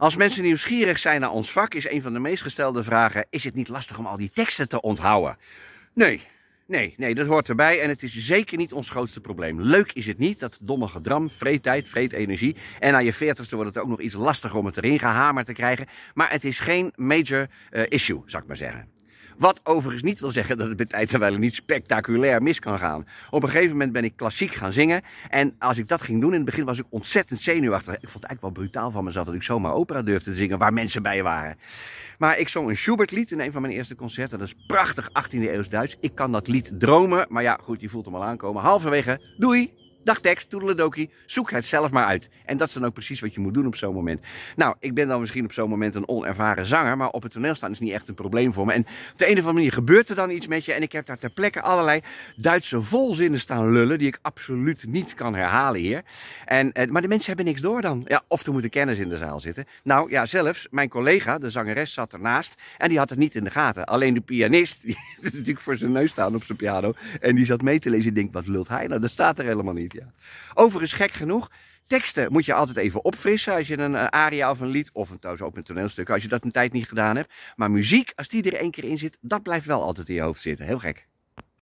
Als mensen nieuwsgierig zijn naar ons vak, is een van de meest gestelde vragen: is het niet lastig om al die teksten te onthouden? Nee, nee, nee, dat hoort erbij en het is zeker niet ons grootste probleem. Leuk is het niet, dat domme gedram, tijd, vreet energie. En na je veertigste wordt het ook nog iets lastiger om het erin gehamerd te krijgen. Maar het is geen major eh, issue, zou ik maar zeggen. Wat overigens niet wil zeggen dat het bij tijd en niet spectaculair mis kan gaan. Op een gegeven moment ben ik klassiek gaan zingen. En als ik dat ging doen, in het begin was ik ontzettend zenuwachtig. Ik vond het eigenlijk wel brutaal van mezelf dat ik zomaar opera durfde te zingen waar mensen bij waren. Maar ik zong een Schubert-lied in een van mijn eerste concerten. Dat is prachtig 18e eeuws Duits. Ik kan dat lied dromen. Maar ja, goed, je voelt hem al aankomen. Halverwege, doei! Dag tekst, toedeledokie, zoek het zelf maar uit. En dat is dan ook precies wat je moet doen op zo'n moment. Nou, ik ben dan misschien op zo'n moment een onervaren zanger, maar op het toneel staan is niet echt een probleem voor me. En op de een of andere manier gebeurt er dan iets met je en ik heb daar ter plekke allerlei Duitse volzinnen staan lullen die ik absoluut niet kan herhalen hier. En, eh, maar de mensen hebben niks door dan. Ja, of er moeten kennis in de zaal zitten. Nou ja, zelfs mijn collega, de zangeres, zat ernaast en die had het niet in de gaten. Alleen de pianist, die natuurlijk voor zijn neus staan op zijn piano en die zat mee te lezen en denkt, wat lult hij nou? Dat staat er helemaal niet niet, ja. Overigens, gek genoeg, teksten moet je altijd even opfrissen als je een eh, aria of een lied, of een, trouwens ook een toneelstuk, als je dat een tijd niet gedaan hebt. Maar muziek, als die er één keer in zit, dat blijft wel altijd in je hoofd zitten. Heel gek.